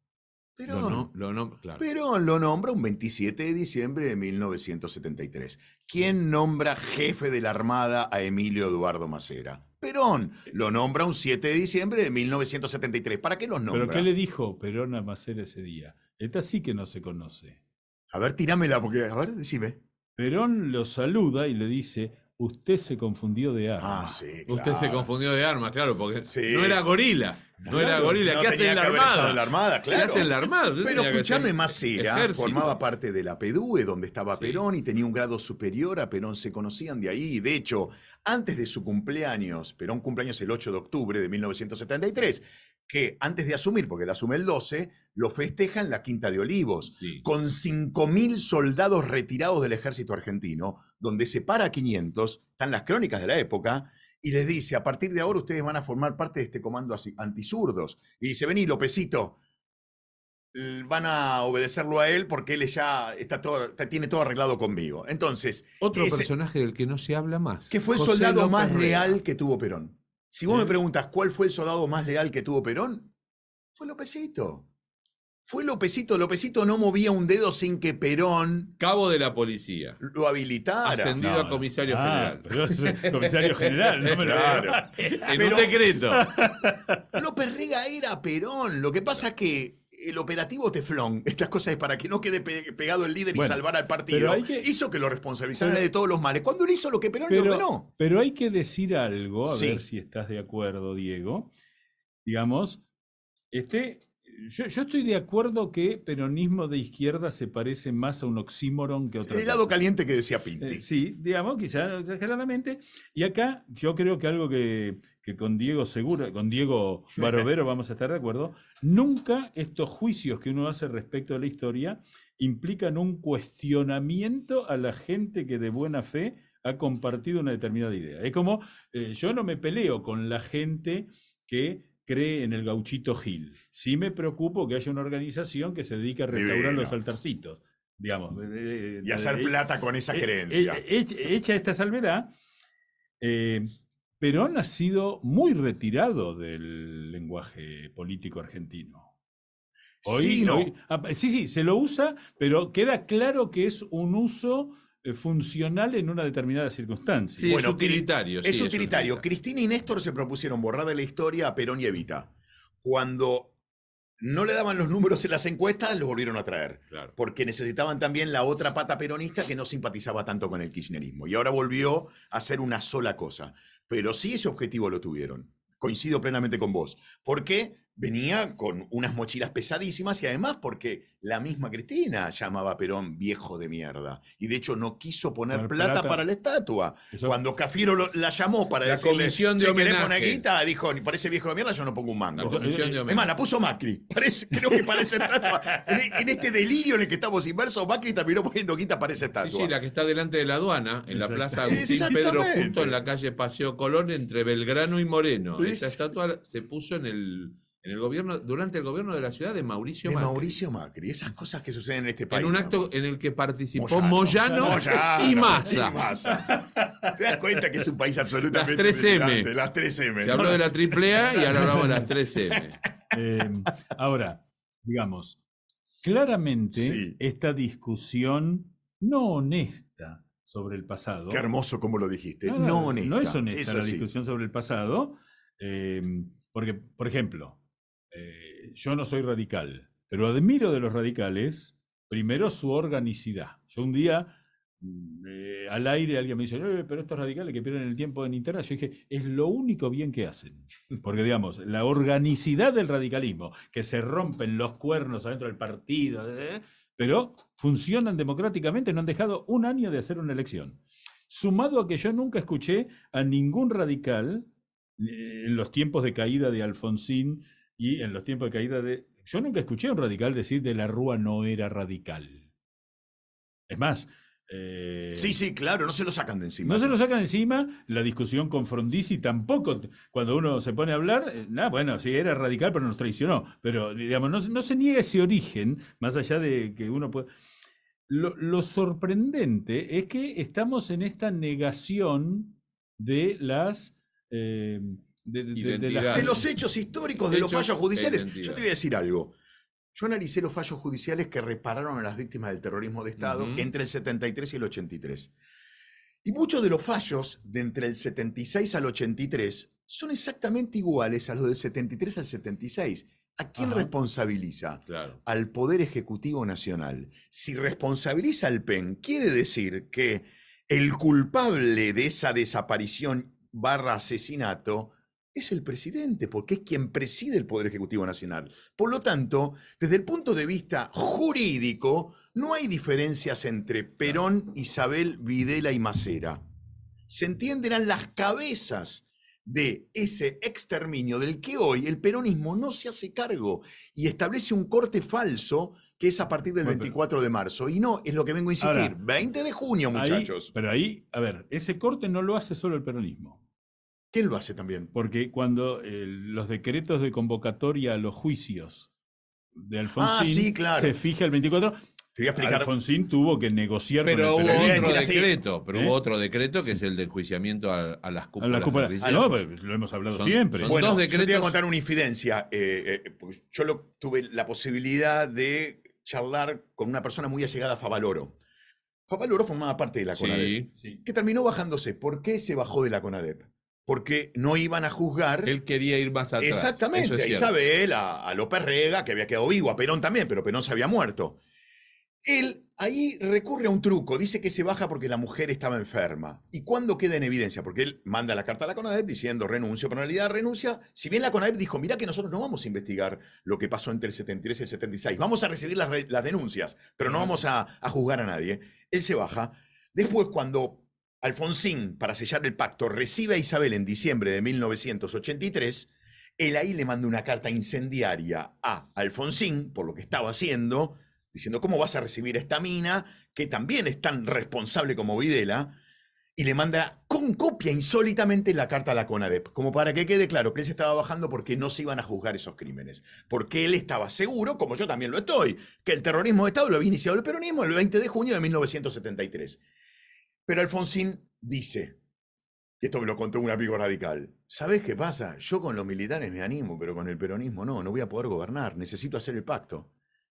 Pero Lo, nombra, lo nombra un 27 de diciembre de 1973. ¿Quién nombra jefe de la Armada a Emilio Eduardo Macera? Perón. Lo nombra un 7 de diciembre de 1973. ¿Para qué los nombra? ¿Pero qué le dijo Perón a Macer ese día? Esta sí que no se conoce. A ver, tíramela. porque, a ver, decime. Perón lo saluda y le dice, usted se confundió de arma. Ah, sí, claro. Usted se confundió de arma, claro, porque no era gorila. No era gorila. ¿Qué hacen la La Armada, claro. la Armada? Pero escúchame, Macera formaba parte de la Pedue, donde estaba Perón y tenía un grado superior a Perón. Se conocían de ahí. De hecho, antes de su cumpleaños, Perón cumpleaños el 8 de octubre de 1973, que antes de asumir, porque él asume el 12, lo festeja en la Quinta de Olivos, con con 5.000 soldados retirados del ejército argentino, donde se para 500, están las crónicas de la época, y les dice, a partir de ahora ustedes van a formar parte de este comando así, antisurdos. Y dice, vení, Lopecito, van a obedecerlo a él porque él ya está todo, tiene todo arreglado conmigo. Entonces. Otro personaje del que no se habla más. Que fue el soldado más leal que tuvo Perón. Si vos me ¿Eh? preguntas cuál fue el soldado más leal que tuvo Perón, fue Lopecito. Fue Lópezito, Lopecito no movía un dedo sin que Perón. Cabo de la policía. Lo habilitara. Ascendido a comisario ah, general. comisario [laughs] general, no me lo claro. En un decreto. [laughs] López Rega era Perón. Lo que pasa es que el operativo Teflón, [laughs] estas cosas es para que no quede pegado el líder y salvar al partido, hizo que lo responsabilizaran de todos los males. Cuando él hizo lo que Perón le ordenó. Pero hay que decir algo, a ver si estás de acuerdo, Diego. Digamos, este yo, estoy de acuerdo que peronismo de izquierda se parece más a un oxímoron que a otra El lado caliente que decía Pinti. Eh, sí, digamos, quizá exageradamente. Y acá yo creo que algo que, con Diego seguro con Diego Barovero [laughs] vamos a estar de acuerdo, nunca estos juicios que uno hace respecto a la historia implican un cuestionamiento a la gente que de buena fe ha compartido una determinada idea. Es como, eh, yo no me peleo con la gente que cree en el gauchito Gil. Sí me preocupo que haya una organización que se dedique a restaurar los altarcitos, digamos. Eh, eh, y hacer eh, plata con esa creencia. hecha esta salvedad, Perón ha sido muy retirado del lenguaje político argentino. Ah, sí, sí, se lo usa, pero queda claro que es un uso eh, funcional en una determinada circunstancia. bueno, es utilitario. Es, utilitario. Cristina y Néstor se propusieron borrar de la historia a Perón y Evita. Cuando no le daban los números en las encuestas, los volvieron a traer. Porque necesitaban también la otra pata peronista que no simpatizaba tanto con el kirchnerismo. Y ahora volvió a ser una sola cosa. Pero sí ese objetivo lo tuvieron. Coincido plenamente con vos. ¿Por qué? venía con unas mochilas pesadísimas y además porque la misma Cristina llamaba a Perón viejo de mierda. Y de hecho no quiso poner plata, para la estatua. Cuando Cafiero la llamó para la decirle, de si querés guita, dijo, ni parece viejo de mierda yo no pongo un mango. Además, la puso Macri. creo que parece estatua. E, en, este delirio en el que estamos inmersos, Macri terminó poniendo guita para esa estatua. Sí, la que está delante de la aduana, en la plaza Agustín Pedro Junto, en la calle Paseo Colón, entre Belgrano y Moreno. Esa estatua se puso en el en el gobierno, durante el gobierno de la ciudad de Mauricio de Macri. Mauricio Macri, esas cosas que suceden en este país. En un acto en el que participó Moyano, y, Massa. Te das cuenta que es un país absolutamente. Las 3M. Las 3M. Se habló de la AAA y ahora hablamos de las 3M. [laughs] Eh, ahora, digamos, claramente esta discusión no honesta sobre el pasado. Qué hermoso como lo dijiste. no honesta. No es honesta la discusión sobre el pasado, eh, porque, por ejemplo, eh, yo no soy radical, pero admiro de los radicales, primero, su organicidad. Yo un día, mm, eh, al aire, alguien me dice, eh, pero estos radicales que pierden el tiempo en internet, yo dije, es lo único bien que hacen. [laughs] Porque, digamos, la organicidad del radicalismo, que se rompen los cuernos adentro del partido, pero funcionan democráticamente, no han dejado un año de hacer una elección. Sumado a que yo nunca escuché a ningún radical en los tiempos de caída de Alfonsín y en los tiempos de caída de... Yo nunca escuché a un radical decir de la Rúa no era radical. Es más... Eh, sí, sí, claro, no se lo sacan de encima. No se lo sacan de encima. La discusión con Frondizi tampoco. Cuando uno se pone a hablar, eh, bueno, sí, era radical, pero nos traicionó. Pero, digamos, no, se niega ese origen, más allá de que uno puede... Lo, sorprendente es que estamos en esta negación de las eh, de, los hechos históricos, de los fallos judiciales. Yo te voy a decir algo. Yo analicé los fallos judiciales que repararon a las víctimas del terrorismo de Estado entre el 73 y el 83. Y muchos de los fallos de entre el 76 al 83 son exactamente iguales a los del 73 al 76. ¿A quién responsabiliza? Al Poder Ejecutivo Nacional. Si responsabiliza al PEN, quiere decir que el culpable de esa desaparición barra asesinato es el presidente, porque es quien preside el Poder Ejecutivo Nacional. Por lo tanto, desde el punto de vista jurídico, no hay diferencias entre Perón, Isabel, Videla y Macera. Se entienden las cabezas de ese exterminio del que hoy el peronismo no se hace cargo y establece un corte falso que es a partir del 24 de marzo. Y no, es lo que vengo a insistir, 20 de junio, muchachos. pero ahí, a ver, ese corte no lo hace solo el peronismo. ¿Quién lo hace también? Porque cuando los decretos de convocatoria a los juicios de ah, Alfonsín se fija el 24. Alfonsín tuvo que negociar con el decreto, pero hubo ¿Eh? otro decreto que es el del juiciamiento a, las cúpulas. Ah, pues, lo hemos hablado siempre. bueno, yo te contar una infidencia. Eh, eh, yo tuve la posibilidad de charlar con una persona muy allegada a Favaloro. Favaloro formaba parte de la CONADEP, sí, que terminó bajándose. ¿Por qué se bajó de la CONADEP? porque no iban a juzgar. Él quería ir más atrás. Exactamente, a Isabel, a, López Rega, que había quedado vivo, a Perón también, pero Perón se había muerto. Él ahí recurre a un truco, dice que se baja porque la mujer estaba enferma. ¿Y cuándo queda en evidencia? Porque él manda la carta a la CONADEP diciendo renuncio, pero en realidad renuncia. Si bien la CONADEP dijo, mira que nosotros no vamos a investigar lo que pasó entre el 73 y el 76, vamos a recibir las, denuncias, pero no vamos a, a juzgar a nadie. Él se baja. Después, cuando Alfonsín, para sellar el pacto, recibe a Isabel en diciembre de 1983. Él ahí le manda una carta incendiaria a Alfonsín por lo que estaba haciendo, diciendo, ¿cómo vas a recibir esta mina, que también es tan responsable como Videla? Y le manda con copia insólitamente la carta a la CONADEP, como para que quede claro que él se estaba bajando porque no se iban a juzgar esos crímenes. Porque él estaba seguro, como yo también lo estoy, que el terrorismo de Estado lo había iniciado el peronismo el 20 de junio de 1973. Pero Alfonsín dice, y esto me lo contó un amigo radical, sabes qué pasa? Yo con los militares me animo, pero con el peronismo no, no voy a poder gobernar, necesito hacer el pacto.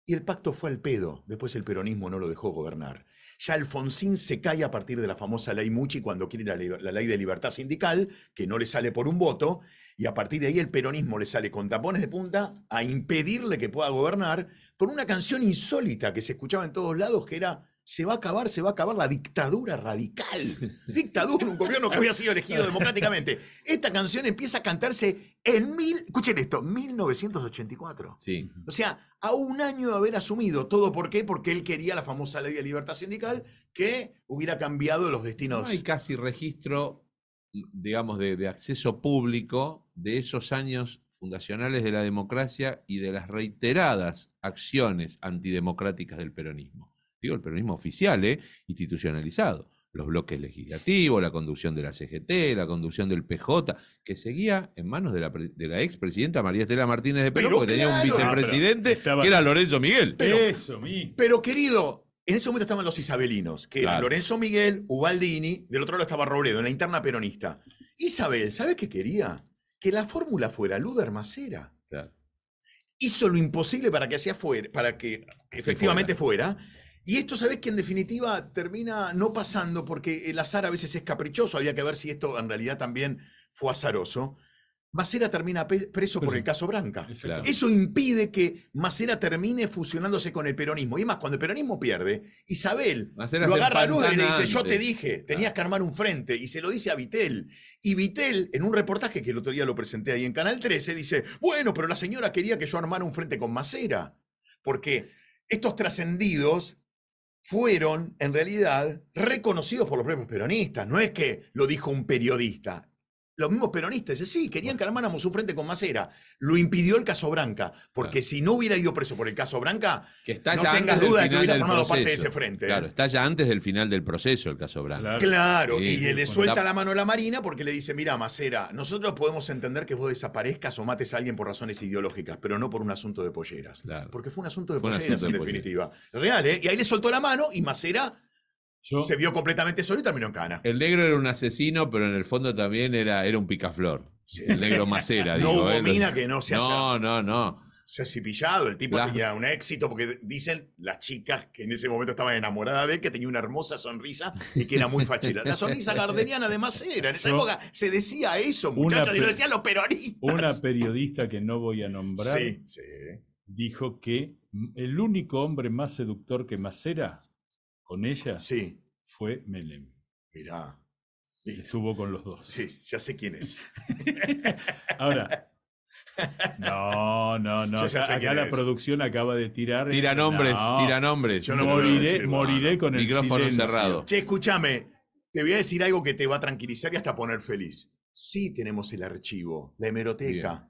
Y el pacto fue al pedo, después el peronismo no lo dejó gobernar. Ya Alfonsín se cae a partir de la famosa ley Muchi cuando quiere la, la ley de libertad sindical, que no le sale por un voto, y a partir de ahí el peronismo le sale con tapones de punta a impedirle que pueda gobernar por una canción insólita que se escuchaba en todos lados que era se va a acabar, se va a acabar la dictadura radical. [laughs] Dictadura, un gobierno que había sido elegido democráticamente. Esta canción empieza a cantarse en mil, escuchen esto, 1984. O sea, a un año de haber asumido. ¿Todo por qué? Porque él quería la famosa ley de libertad sindical que hubiera cambiado los destinos. hay casi registro, digamos, de acceso público de esos años fundacionales de la democracia y de las reiteradas acciones antidemocráticas del peronismo digo el peronismo oficial, ¿eh? institucionalizado, los bloques legislativos, la conducción de la CGT, la conducción del PJ, que seguía en manos de la, de la expresidenta María Estela Martínez de Perú, que tenía un vicepresidente ah, que era Lorenzo Miguel. Pero, Eso, pero querido, en ese momento estaban los isabelinos, que era Lorenzo Miguel, Ubaldini, del otro lado estaba Robledo, en la interna peronista. Isabel, ¿sabes qué quería? Que la fórmula fuera Luder Macera. Hizo lo imposible para que, hacía fuera, para que efectivamente fuera y esto, ¿sabés que en definitiva termina no pasando porque el azar a veces es caprichoso? Había que ver si esto en realidad también fue azaroso. Macera termina preso por el caso Branca. Eso impide que Macera termine fusionándose con el peronismo. Y más, cuando el peronismo pierde, Isabel lo agarra a Luder y le dice, yo te dije, tenías que armar un frente. Y se lo dice a Vitel. Y Vitel, en un reportaje que el otro día lo presenté ahí en Canal 13, dice, bueno, pero la señora quería que yo armara un frente con Macera. Porque estos trascendidos fueron en realidad reconocidos por los propios peronistas. No es que lo dijo un periodista, los mismos peronistas, sí, querían que armáramos un frente con Macera. Lo impidió el caso Branca, porque si no hubiera ido preso por el caso Branca, no tengas duda de que hubiera formado parte de ese frente. Claro, está ya antes del final del proceso el caso Branca. Claro, y le, suelta la... mano a la Marina porque le dice, mira, Macera, nosotros podemos entender que vos desaparezcas o mates a alguien por razones ideológicas, pero no por un asunto de polleras. Porque fue un asunto de polleras, en definitiva. Real, ¿eh? Y ahí le soltó la mano y Macera se vio completamente solo y terminó en cana. El negro era un asesino, pero en el fondo también era, era un picaflor. El negro macera. [laughs] no digo, ¿eh? que no se haya... No, no, no. Se ha cipillado, el tipo tenía un éxito, porque dicen las chicas que en ese momento estaban enamoradas de él, que tenía una hermosa sonrisa y que era muy fachera. La sonrisa gardeniana de macera, en esa época se decía eso, muchachos, y lo decían los peronistas. Una periodista que no voy a nombrar dijo que el único hombre más seductor que Macera con ella sí. fue Melem. Mirá. Estuvo con los dos. Sí, ya sé quién es. [laughs] Ahora. No, no, no. Acá, la producción acaba de tirar. Eh, tira nombres, tira nombres. Yo no moriré, moriré con el micrófono enterrado. cerrado. Che, escúchame. Te voy a decir algo que te va a tranquilizar y hasta poner feliz. Sí tenemos el archivo, la hemeroteca.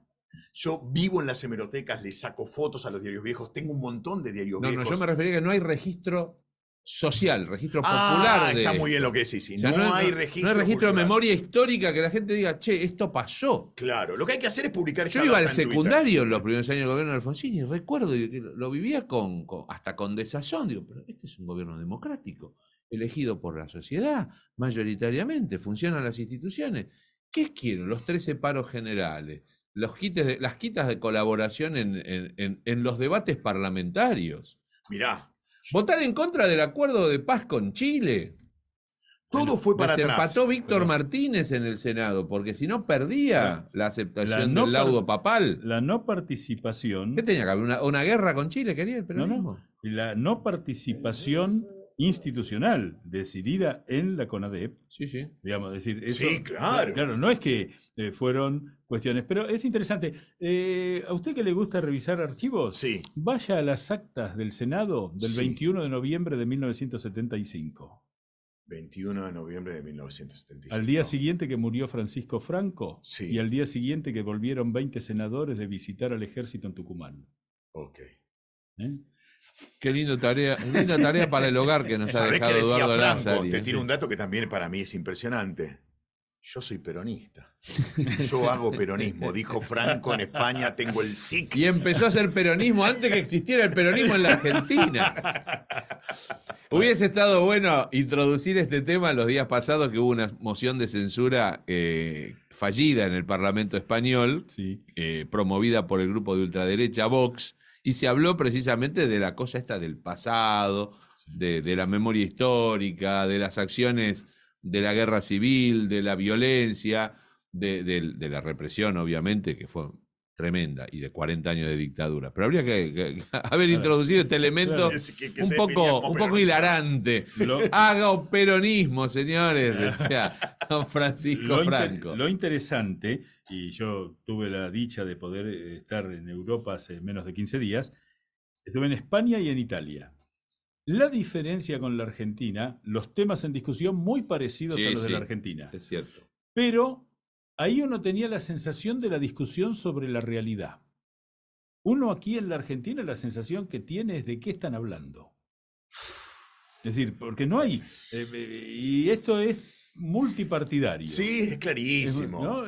Yo vivo en las hemerotecas, le saco fotos a los diarios viejos, tengo un montón de diarios viejos. No, no, yo me refería que no hay registro social, registro ah, popular. está muy bien lo que decís. Sí. no, hay registro. de memoria histórica que la gente diga, che, esto pasó. Claro, lo que hay que hacer es publicar. Yo iba al secundario en los primeros años del gobierno de Alfonsín y recuerdo, lo vivía con, hasta con desazón. Digo, pero este es un gobierno democrático, elegido por la sociedad, mayoritariamente, funcionan las instituciones. ¿Qué quieren? Los 13 paros generales, los quites las quitas de colaboración en los debates parlamentarios. Mirá, Votar en contra del acuerdo de paz con Chile. Todo fue para atrás. empató Víctor Martínez en el Senado, porque si no perdía la, aceptación del laudo papal. La no participación. ¿Qué tenía que haber? Una, guerra con Chile, quería el No, no. La no participación institucional decidida en la CONADEP. Sí, sí. Digamos, decir, sí, claro. Claro, no es que eh, fueron cuestiones, pero es interesante. Eh, ¿A usted que le gusta revisar archivos? Sí. Vaya a las actas del Senado del 21 de noviembre de 1975. 21 de noviembre de 1975. Al día siguiente que murió Francisco Franco sí. y al día siguiente que volvieron 20 senadores de visitar al ejército en Tucumán. Ok. ¿Eh? Qué lindo tarea, linda tarea para el hogar que nos ha dejado Eduardo Franco, Te eh, tiro un dato que también para mí es impresionante. Yo soy peronista. [laughs] Yo hago peronismo. Dijo Franco en España, tengo el SIC. Y empezó a hacer peronismo antes que existiera el peronismo en la Argentina. [laughs] Hubiese estado bueno introducir este tema los días pasados que hubo una moción de censura eh, fallida en el Parlamento español, eh, promovida por el grupo de ultraderecha Vox y se habló precisamente de la cosa esta del pasado, de, la memoria histórica, de las acciones de la guerra civil, de la violencia, de la represión, obviamente, que fue tremenda y de 40 años de dictadura. Pero habría que, [laughs] haber introducido este elemento un, poco, un poco hilarante. Haga un peronismo, señores, Francisco Franco. lo interesante, y yo tuve la dicha de poder eh, estar en Europa hace menos de 15 días, estuve en España y en Italia. La diferencia con la Argentina, los temas en discusión muy parecidos a los de la Argentina. Es cierto. Pero ahí uno tenía la sensación de la discusión sobre la realidad. Uno aquí en la Argentina la sensación que tiene es de qué están hablando. Es decir, porque no hay, eh, eh, y esto es multipartidario. Sí, es clarísimo.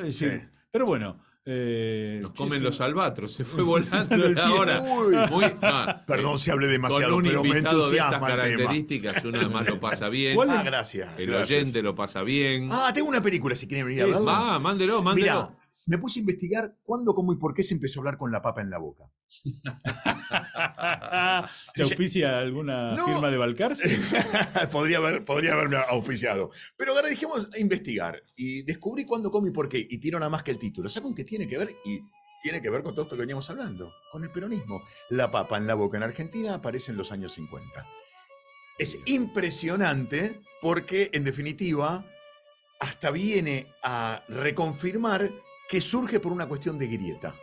pero bueno, eh, Nos comen los albatros, se fue [laughs] volando ahora. [laughs] Perdón si hablé demasiado, pero me entusiasma de estas características, uno además lo pasa bien. Ah, gracias. El oyente lo pasa bien. Ah, tengo una película si quieren venir a ver Va, mándelo, mándelo me puse a investigar cuándo, cómo y por qué se empezó a hablar con la papa en la boca. [laughs] ¿Se auspicia alguna firma de Balcarce? [laughs] podría, haber, podría haberme auspiciado. Pero ahora dijimos investigar y descubrí cuándo, cómo y por qué. Y tiro nada más que el título. ¿Saben qué tiene que ver? Y tiene que ver con todo esto que veníamos hablando, con el peronismo. La papa en la boca en Argentina aparece en los años 50. Es impresionante porque, en definitiva, hasta viene a reconfirmar que surge por una cuestión de grieta.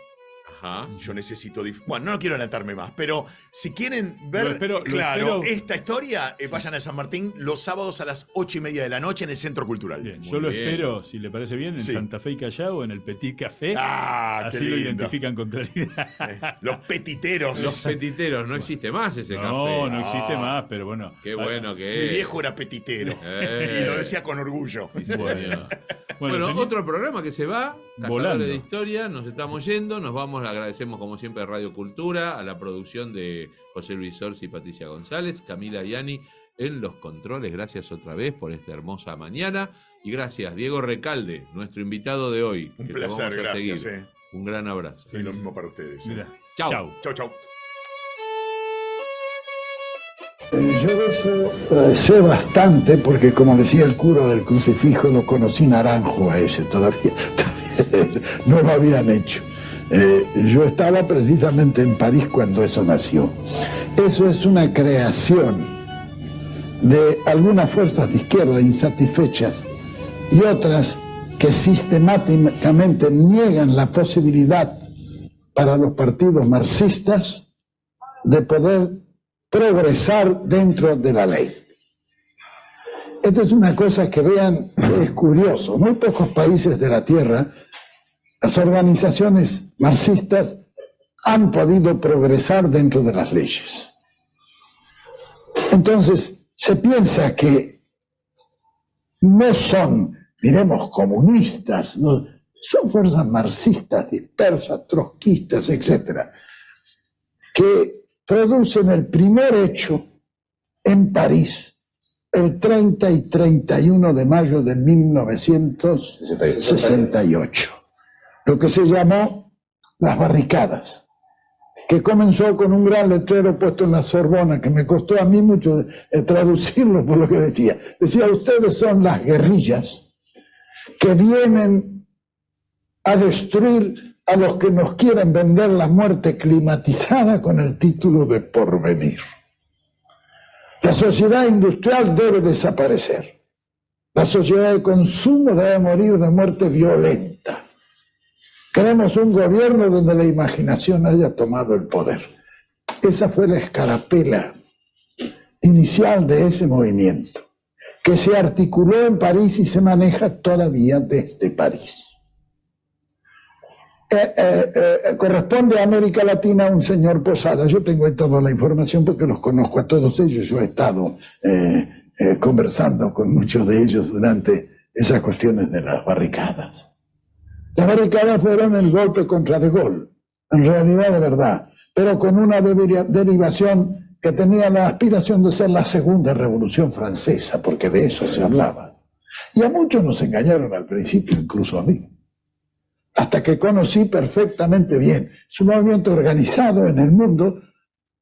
Yo necesito. Bueno, no quiero adelantarme más, pero si quieren ver claro esta historia, eh, vayan a San Martín los sábados a las ocho y media de la noche en el Centro Cultural. yo lo espero, si le parece bien, en Santa Fe y Callao, en el Petit Café. Ah, Así lo identifican con claridad. Eh, los petiteros. Los petiteros, no existe más ese café. No, no existe ah, más, pero bueno. Qué bueno que Mi viejo era petitero. Eh. Y lo decía con orgullo. bueno, otro programa que se va, Cazadores de Historia, nos estamos yendo, nos vamos a Agradecemos como siempre Radio Cultura, a la producción de José Luis Sorsi y Patricia González, Camila Yani en los controles. Gracias otra vez por esta hermosa mañana. Y gracias, Diego Recalde, nuestro invitado de hoy. Un placer, gracias. Un gran abrazo. Y lo mismo para ustedes. Chao. Chao, chao. Yo sé bastante porque, como decía el cura del crucifijo, lo conocí naranjo a ese todavía, [laughs] todavía no lo habían hecho. Eh, yo estaba precisamente en París cuando eso nació. Eso es una creación de algunas fuerzas de izquierda insatisfechas y otras que sistemáticamente niegan la posibilidad para los partidos marxistas de poder progresar dentro de la ley. Esta es una cosa que vean, es curioso. Muy pocos países de la Tierra, las organizaciones marxistas han podido progresar dentro de las leyes. Entonces, se piensa que no son, diremos, comunistas, son fuerzas marxistas, dispersas, trotskistas, etc., que producen el primer hecho en París el 30 y 31 de mayo de 1968, lo que se llamó las barricadas, que comenzó con un gran letrero puesto en la Sorbona, que me costó a mí mucho eh, traducirlo por lo que decía. Decía, ustedes son las guerrillas que vienen a destruir a los que nos quieren vender la muerte climatizada con el título de porvenir. La sociedad industrial debe desaparecer. La sociedad de consumo debe morir de muerte violenta. Queremos un gobierno donde la imaginación haya tomado el poder. Esa fue la escarapela inicial de ese movimiento, que se articuló en París y se maneja todavía desde París. Eh, eh, eh, corresponde a América Latina un señor Posada. Yo tengo toda la información porque los conozco a todos ellos. Yo he estado conversando con muchos de ellos durante esas cuestiones de las barricadas americanos fueron el golpe contra De Gaulle, en realidad de verdad, pero con una derivación que tenía la aspiración de ser la segunda revolución francesa, porque de eso se hablaba. Y a muchos nos engañaron al principio, incluso a mí, hasta que conocí perfectamente bien su movimiento organizado en el mundo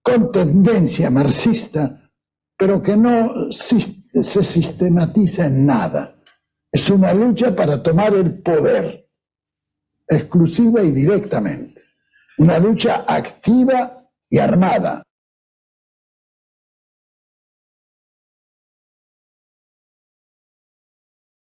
con tendencia marxista, pero que no se sistematiza en nada. Es una lucha para tomar el poder exclusiva y directamente. Una lucha activa y armada